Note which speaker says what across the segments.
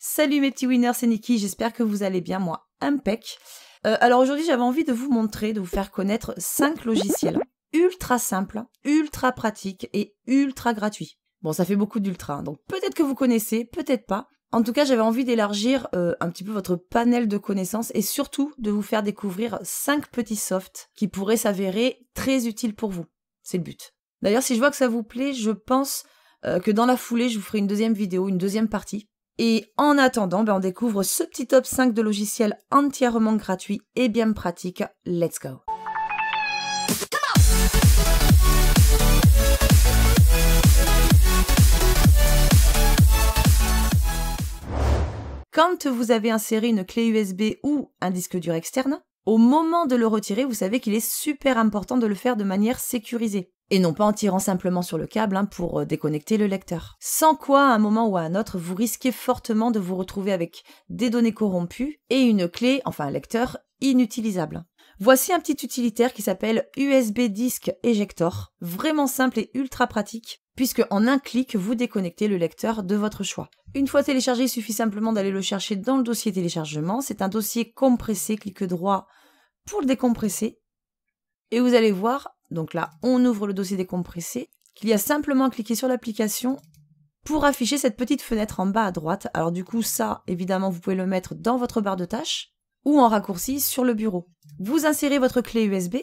Speaker 1: Salut mes petits winners, c'est Nikki. j'espère que vous allez bien, moi, impec. Euh, alors aujourd'hui, j'avais envie de vous montrer, de vous faire connaître 5 logiciels ultra simples, ultra pratiques et ultra gratuits. Bon, ça fait beaucoup d'ultra, hein, donc peut-être que vous connaissez, peut-être pas. En tout cas, j'avais envie d'élargir euh, un petit peu votre panel de connaissances et surtout de vous faire découvrir 5 petits softs qui pourraient s'avérer très utiles pour vous. C'est le but. D'ailleurs, si je vois que ça vous plaît, je pense euh, que dans la foulée, je vous ferai une deuxième vidéo, une deuxième partie et en attendant, ben, on découvre ce petit top 5 de logiciels entièrement gratuits et bien pratiques. Let's go Quand vous avez inséré une clé USB ou un disque dur externe, au moment de le retirer, vous savez qu'il est super important de le faire de manière sécurisée et non pas en tirant simplement sur le câble hein, pour euh, déconnecter le lecteur. Sans quoi, à un moment ou à un autre, vous risquez fortement de vous retrouver avec des données corrompues et une clé, enfin un lecteur, inutilisable. Voici un petit utilitaire qui s'appelle USB Disk Ejector, vraiment simple et ultra pratique puisque en un clic, vous déconnectez le lecteur de votre choix. Une fois téléchargé, il suffit simplement d'aller le chercher dans le dossier téléchargement. C'est un dossier compressé, cliquez droit pour le décompresser. Et vous allez voir, donc là, on ouvre le dossier décompressé, qu'il y a simplement à cliquer sur l'application pour afficher cette petite fenêtre en bas à droite. Alors du coup, ça, évidemment, vous pouvez le mettre dans votre barre de tâches ou en raccourci sur le bureau. Vous insérez votre clé USB.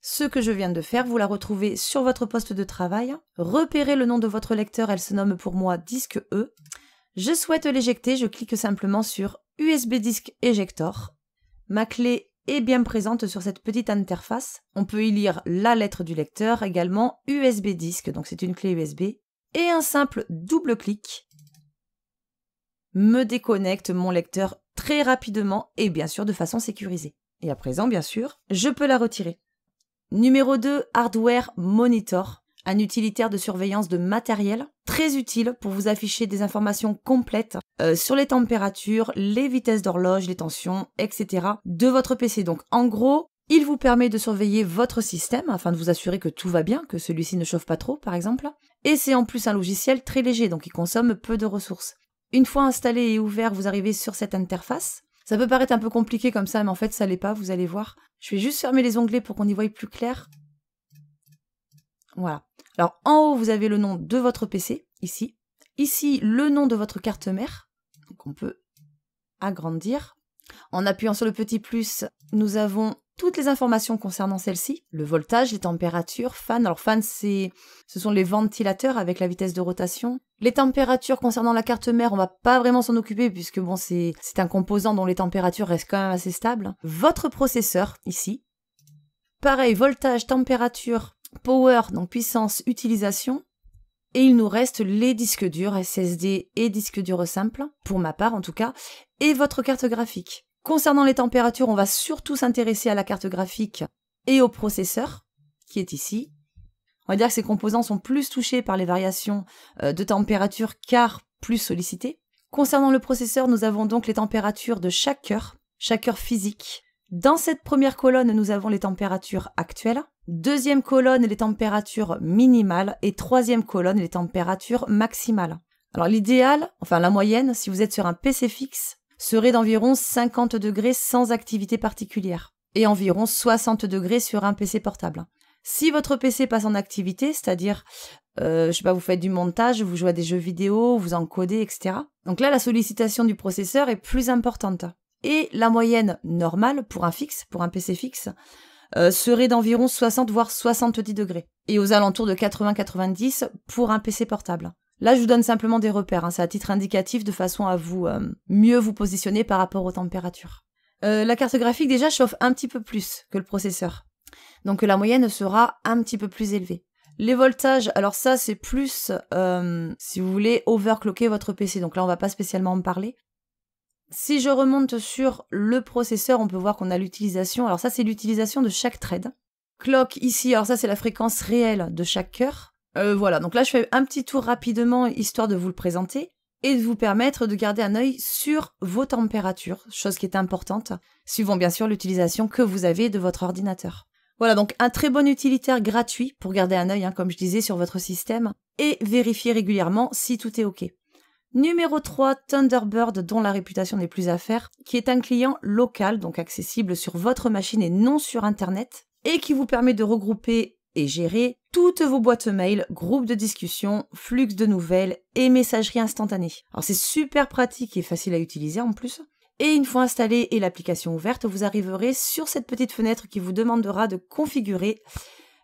Speaker 1: Ce que je viens de faire, vous la retrouvez sur votre poste de travail. Repérez le nom de votre lecteur, elle se nomme pour moi disque E. Je souhaite l'éjecter, je clique simplement sur USB disque éjector. Ma clé est bien présente sur cette petite interface. On peut y lire la lettre du lecteur, également USB disque, donc c'est une clé USB. Et un simple double clic me déconnecte mon lecteur très rapidement et bien sûr de façon sécurisée. Et à présent, bien sûr, je peux la retirer. Numéro 2, Hardware Monitor, un utilitaire de surveillance de matériel très utile pour vous afficher des informations complètes euh, sur les températures, les vitesses d'horloge, les tensions, etc. de votre PC. Donc en gros, il vous permet de surveiller votre système afin de vous assurer que tout va bien, que celui-ci ne chauffe pas trop par exemple. Et c'est en plus un logiciel très léger, donc il consomme peu de ressources. Une fois installé et ouvert, vous arrivez sur cette interface. Ça peut paraître un peu compliqué comme ça, mais en fait, ça l'est pas, vous allez voir. Je vais juste fermer les onglets pour qu'on y voie plus clair. Voilà. Alors, en haut, vous avez le nom de votre PC, ici. Ici, le nom de votre carte mère. Donc, on peut agrandir. En appuyant sur le petit plus, nous avons toutes les informations concernant celle-ci, le voltage, les températures, fan. Alors fan, c'est, ce sont les ventilateurs avec la vitesse de rotation. Les températures concernant la carte mère, on va pas vraiment s'en occuper puisque bon, c'est, c'est un composant dont les températures restent quand même assez stables. Votre processeur, ici. Pareil, voltage, température, power, donc puissance, utilisation. Et il nous reste les disques durs, SSD et disques durs simples, pour ma part en tout cas, et votre carte graphique. Concernant les températures, on va surtout s'intéresser à la carte graphique et au processeur, qui est ici. On va dire que ces composants sont plus touchés par les variations euh, de température car plus sollicités. Concernant le processeur, nous avons donc les températures de chaque cœur, chaque cœur physique. Dans cette première colonne, nous avons les températures actuelles. Deuxième colonne, les températures minimales. Et troisième colonne, les températures maximales. Alors l'idéal, enfin la moyenne, si vous êtes sur un PC fixe, serait d'environ 50 degrés sans activité particulière et environ 60 degrés sur un PC portable. Si votre PC passe en activité, c'est-à-dire, euh, je sais pas, vous faites du montage, vous jouez à des jeux vidéo, vous encodez, etc. Donc là, la sollicitation du processeur est plus importante. Et la moyenne normale pour un fixe, pour un PC fixe, euh, serait d'environ 60 voire 70 degrés et aux alentours de 80-90 pour un PC portable. Là, je vous donne simplement des repères, hein. c'est à titre indicatif de façon à vous euh, mieux vous positionner par rapport aux températures. Euh, la carte graphique déjà chauffe un petit peu plus que le processeur, donc la moyenne sera un petit peu plus élevée. Les voltages, alors ça c'est plus, euh, si vous voulez, overclocker votre PC, donc là on va pas spécialement en parler. Si je remonte sur le processeur, on peut voir qu'on a l'utilisation, alors ça c'est l'utilisation de chaque thread. Clock ici, alors ça c'est la fréquence réelle de chaque cœur. Euh, voilà, donc là je fais un petit tour rapidement histoire de vous le présenter et de vous permettre de garder un œil sur vos températures, chose qui est importante, suivant bien sûr l'utilisation que vous avez de votre ordinateur. Voilà donc un très bon utilitaire gratuit pour garder un œil, hein, comme je disais, sur votre système et vérifier régulièrement si tout est OK. Numéro 3, Thunderbird, dont la réputation n'est plus à faire, qui est un client local, donc accessible sur votre machine et non sur Internet, et qui vous permet de regrouper et gérer toutes vos boîtes mail, groupes de discussion, flux de nouvelles et messagerie instantanée. Alors c'est super pratique et facile à utiliser en plus. Et une fois installé et l'application ouverte, vous arriverez sur cette petite fenêtre qui vous demandera de configurer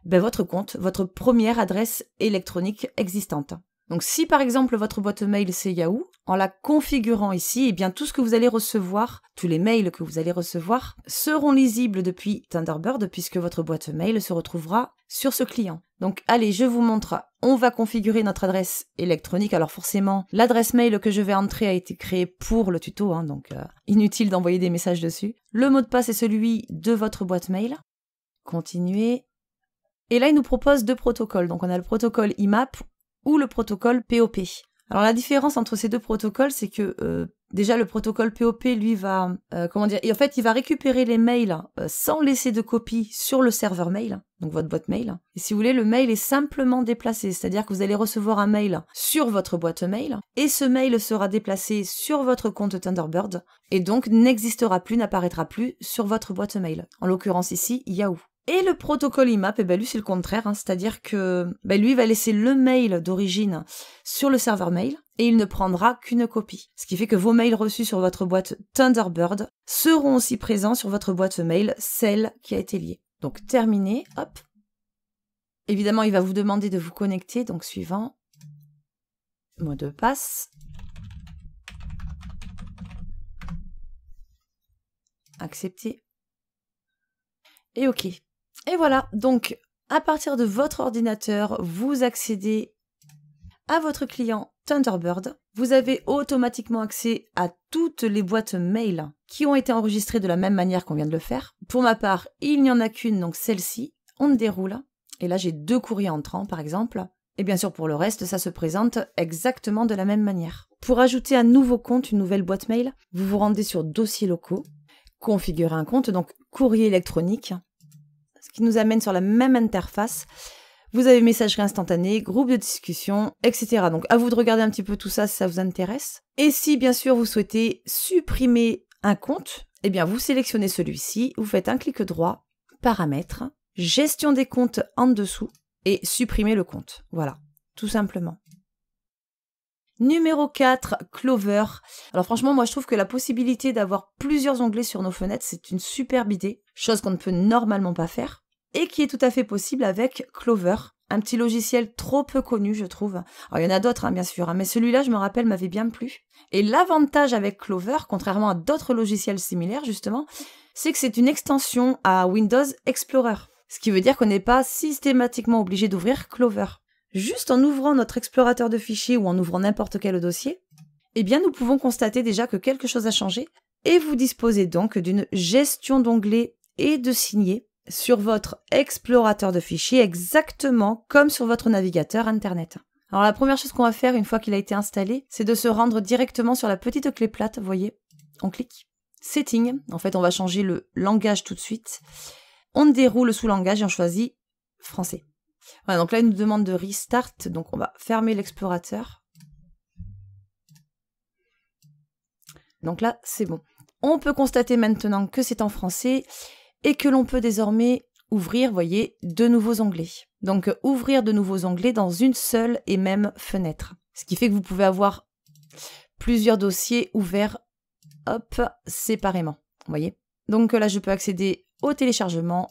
Speaker 1: ben, votre compte, votre première adresse électronique existante. Donc si par exemple votre boîte mail c'est Yahoo, en la configurant ici, eh bien tout ce que vous allez recevoir, tous les mails que vous allez recevoir seront lisibles depuis Thunderbird puisque votre boîte mail se retrouvera sur ce client. Donc allez, je vous montre, on va configurer notre adresse électronique. Alors forcément, l'adresse mail que je vais entrer a été créée pour le tuto, hein, donc euh, inutile d'envoyer des messages dessus. Le mot de passe est celui de votre boîte mail. Continuez. Et là, il nous propose deux protocoles. Donc on a le protocole IMAP ou le protocole POP. Alors la différence entre ces deux protocoles, c'est que euh, déjà le protocole POP, lui, va euh, comment dire, et en fait, il va récupérer les mails euh, sans laisser de copie sur le serveur mail, donc votre boîte mail. Et si vous voulez, le mail est simplement déplacé, c'est-à-dire que vous allez recevoir un mail sur votre boîte mail, et ce mail sera déplacé sur votre compte Thunderbird, et donc n'existera plus, n'apparaîtra plus sur votre boîte mail. En l'occurrence ici, Yahoo. Et le protocole IMAP, et lui c'est le contraire, hein. c'est-à-dire que bah, lui va laisser le mail d'origine sur le serveur mail et il ne prendra qu'une copie. Ce qui fait que vos mails reçus sur votre boîte Thunderbird seront aussi présents sur votre boîte mail, celle qui a été liée. Donc terminé, hop. Évidemment, il va vous demander de vous connecter, donc suivant. Mot de passe. Accepter. Et OK. Et voilà, donc à partir de votre ordinateur, vous accédez à votre client Thunderbird. Vous avez automatiquement accès à toutes les boîtes mail qui ont été enregistrées de la même manière qu'on vient de le faire. Pour ma part, il n'y en a qu'une, donc celle-ci, on déroule. Et là, j'ai deux courriers entrants, par exemple. Et bien sûr, pour le reste, ça se présente exactement de la même manière. Pour ajouter un nouveau compte, une nouvelle boîte mail, vous vous rendez sur Dossiers locaux, configurer un compte, donc courrier électronique, qui nous amène sur la même interface. Vous avez messagerie instantanée, groupe de discussion, etc. Donc à vous de regarder un petit peu tout ça si ça vous intéresse. Et si bien sûr vous souhaitez supprimer un compte, eh bien vous sélectionnez celui-ci, vous faites un clic droit, paramètres, gestion des comptes en dessous et supprimer le compte. Voilà, tout simplement. Numéro 4, Clover. Alors franchement, moi je trouve que la possibilité d'avoir plusieurs onglets sur nos fenêtres, c'est une superbe idée, chose qu'on ne peut normalement pas faire et qui est tout à fait possible avec Clover, un petit logiciel trop peu connu, je trouve. Alors, il y en a d'autres, hein, bien sûr, hein, mais celui-là, je me rappelle, m'avait bien plu. Et l'avantage avec Clover, contrairement à d'autres logiciels similaires, justement, c'est que c'est une extension à Windows Explorer. Ce qui veut dire qu'on n'est pas systématiquement obligé d'ouvrir Clover. Juste en ouvrant notre explorateur de fichiers ou en ouvrant n'importe quel dossier, eh bien, nous pouvons constater déjà que quelque chose a changé et vous disposez donc d'une gestion d'onglets et de signets sur votre explorateur de fichiers exactement comme sur votre navigateur Internet. Alors la première chose qu'on va faire une fois qu'il a été installé, c'est de se rendre directement sur la petite clé plate, vous voyez, on clique. Setting, en fait on va changer le langage tout de suite. On déroule sous langage et on choisit français. Voilà, donc là il nous demande de restart, donc on va fermer l'explorateur. Donc là c'est bon. On peut constater maintenant que c'est en français et que l'on peut désormais ouvrir, voyez, de nouveaux onglets. Donc euh, ouvrir de nouveaux onglets dans une seule et même fenêtre. Ce qui fait que vous pouvez avoir plusieurs dossiers ouverts, hop, séparément. Vous voyez Donc euh, là, je peux accéder au téléchargement,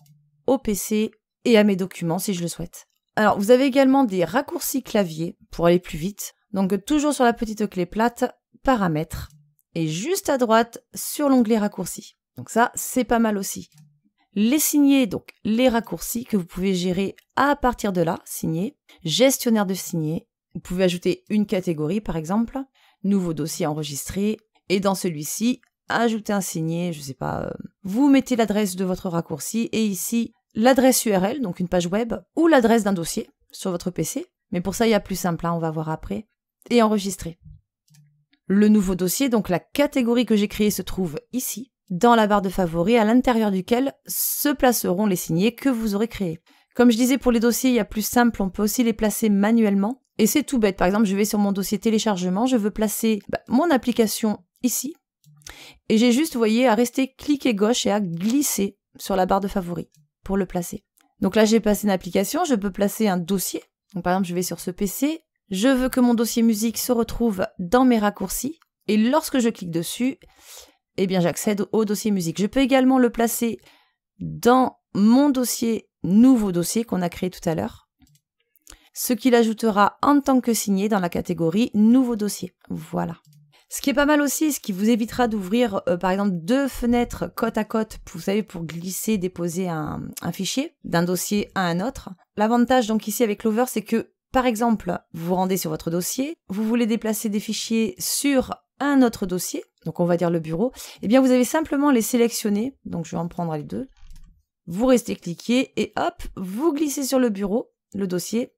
Speaker 1: au PC et à mes documents si je le souhaite. Alors, vous avez également des raccourcis clavier pour aller plus vite. Donc, euh, toujours sur la petite clé plate, paramètres. Et juste à droite, sur l'onglet raccourci. Donc ça, c'est pas mal aussi les signés, donc les raccourcis que vous pouvez gérer à partir de là, signés, gestionnaire de signés, vous pouvez ajouter une catégorie par exemple, nouveau dossier enregistré, et dans celui-ci, ajouter un signé, je ne sais pas, euh, vous mettez l'adresse de votre raccourci et ici l'adresse URL, donc une page web, ou l'adresse d'un dossier sur votre PC, mais pour ça il y a plus simple, hein, on va voir après, et enregistrer. Le nouveau dossier, donc la catégorie que j'ai créée se trouve ici, dans la barre de favoris à l'intérieur duquel se placeront les signés que vous aurez créés. Comme je disais pour les dossiers, il y a plus simple, on peut aussi les placer manuellement. Et c'est tout bête, par exemple, je vais sur mon dossier téléchargement, je veux placer bah, mon application ici. Et j'ai juste, vous voyez, à rester cliquer gauche et à glisser sur la barre de favoris pour le placer. Donc là, j'ai placé une application, je peux placer un dossier. Donc par exemple, je vais sur ce PC, je veux que mon dossier musique se retrouve dans mes raccourcis. Et lorsque je clique dessus, eh bien j'accède au dossier musique. Je peux également le placer dans mon dossier, nouveau dossier qu'on a créé tout à l'heure, ce qui l'ajoutera en tant que signé dans la catégorie nouveau dossier. Voilà. Ce qui est pas mal aussi, ce qui vous évitera d'ouvrir euh, par exemple deux fenêtres côte à côte, vous savez, pour glisser, déposer un, fichier d'un dossier à un autre. L'avantage donc ici avec Clover, c'est que par exemple, vous vous rendez sur votre dossier, vous voulez déplacer des fichiers sur un autre dossier, donc on va dire le bureau, et eh bien vous avez simplement les sélectionner, donc je vais en prendre les deux, vous restez cliqué et hop, vous glissez sur le bureau, le dossier,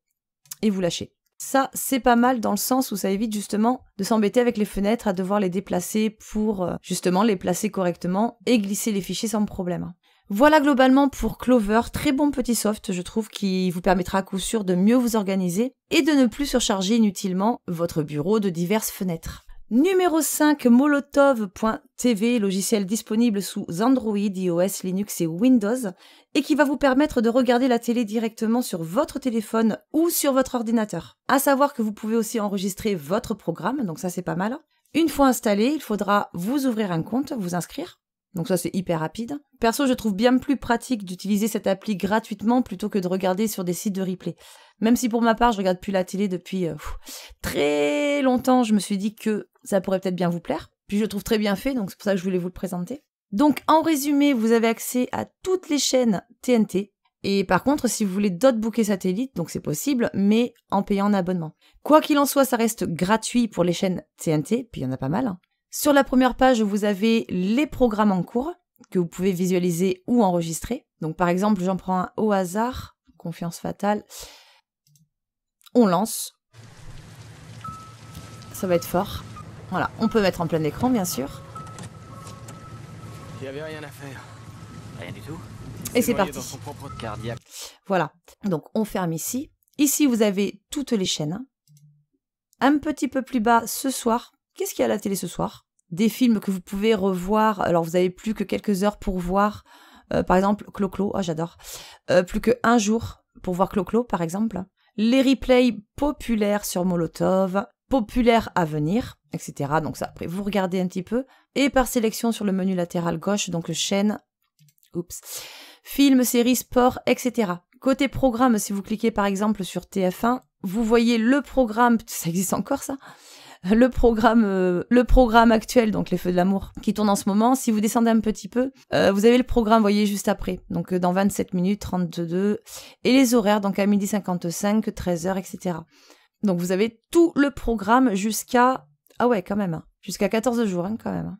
Speaker 1: et vous lâchez. Ça, c'est pas mal dans le sens où ça évite justement de s'embêter avec les fenêtres, à devoir les déplacer pour euh, justement les placer correctement et glisser les fichiers sans problème. Voilà globalement pour Clover, très bon petit soft je trouve qui vous permettra à coup sûr de mieux vous organiser et de ne plus surcharger inutilement votre bureau de diverses fenêtres. Numéro 5, molotov.tv, logiciel disponible sous Android, iOS, Linux et Windows, et qui va vous permettre de regarder la télé directement sur votre téléphone ou sur votre ordinateur. À savoir que vous pouvez aussi enregistrer votre programme, donc ça c'est pas mal. Une fois installé, il faudra vous ouvrir un compte, vous inscrire. Donc ça c'est hyper rapide. Perso, je trouve bien plus pratique d'utiliser cette appli gratuitement plutôt que de regarder sur des sites de replay. Même si pour ma part, je regarde plus la télé depuis euh, très longtemps, je me suis dit que ça pourrait peut-être bien vous plaire. Puis je le trouve très bien fait, donc c'est pour ça que je voulais vous le présenter. Donc en résumé, vous avez accès à toutes les chaînes TNT. Et par contre, si vous voulez d'autres bouquets satellites, donc c'est possible, mais en payant un abonnement. Quoi qu'il en soit, ça reste gratuit pour les chaînes TNT, puis il y en a pas mal. Hein. Sur la première page, vous avez les programmes en cours que vous pouvez visualiser ou enregistrer. Donc par exemple, j'en prends un au hasard, confiance fatale. On lance. Ça va être fort. Voilà, on peut mettre en plein écran, bien sûr. rien à faire. Rien du tout. Et c'est parti. Voilà. Donc on ferme ici. Ici, vous avez toutes les chaînes. Un petit peu plus bas, ce soir. Qu'est-ce qu'il y a à la télé ce soir Des films que vous pouvez revoir. Alors, vous n'avez plus que quelques heures pour voir. Euh, par exemple, Clo-Clo. Ah, j'adore. Euh, plus que un jour pour voir Clo-Clo, par exemple. Les replays populaires sur Molotov. Populaires à venir etc. Donc ça, après, vous regardez un petit peu. Et par sélection sur le menu latéral gauche, donc chaîne, oups, film, série, sport, etc. Côté programme, si vous cliquez par exemple sur TF1, vous voyez le programme, ça existe encore ça le programme, euh, le programme actuel, donc les Feux de l'amour, qui tourne en ce moment. Si vous descendez un petit peu, euh, vous avez le programme, voyez, juste après. Donc euh, dans 27 minutes, 32, et les horaires, donc à 12h55, 13h, etc. Donc vous avez tout le programme jusqu'à ah ouais, quand même. Hein. Jusqu'à 14 jours, hein, quand même. Hein.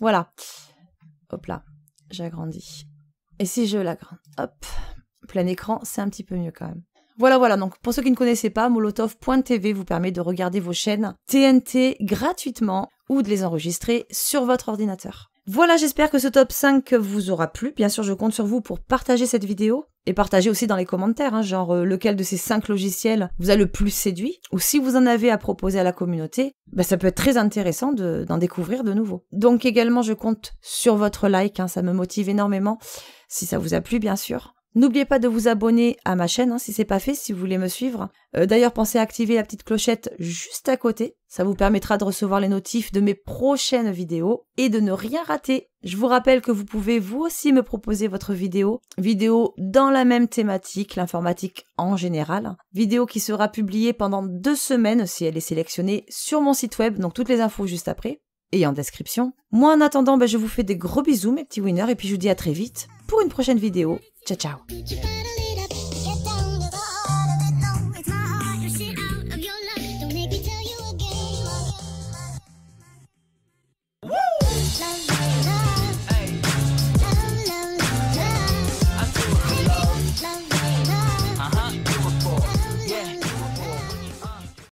Speaker 1: Voilà. Hop là, j'agrandis. Et si je l'agrandis Hop, plein écran, c'est un petit peu mieux quand même. Voilà, voilà. Donc, pour ceux qui ne connaissaient pas, molotov.tv vous permet de regarder vos chaînes TNT gratuitement ou de les enregistrer sur votre ordinateur. Voilà, j'espère que ce top 5 vous aura plu. Bien sûr, je compte sur vous pour partager cette vidéo, et partagez aussi dans les commentaires, hein, genre euh, lequel de ces cinq logiciels vous a le plus séduit, ou si vous en avez à proposer à la communauté, bah, ça peut être très intéressant d'en découvrir de nouveau. Donc également, je compte sur votre like, hein, ça me motive énormément, si ça vous a plu bien sûr. N'oubliez pas de vous abonner à ma chaîne si hein, si c'est pas fait, si vous voulez me suivre. Euh, d'ailleurs, pensez à activer la petite clochette juste à côté. Ça vous permettra de recevoir les notifs de mes prochaines vidéos et de ne rien rater. Je vous rappelle que vous pouvez vous aussi me proposer votre vidéo, vidéo dans la même thématique, l'informatique en général, vidéo qui sera publiée pendant deux semaines si elle est sélectionnée sur mon site web, donc toutes les infos juste après et en description. Moi, en attendant, bah, je vous fais des gros bisous, mes petits winners, et puis je vous dis à très vite pour une prochaine vidéo. Ciao, ciao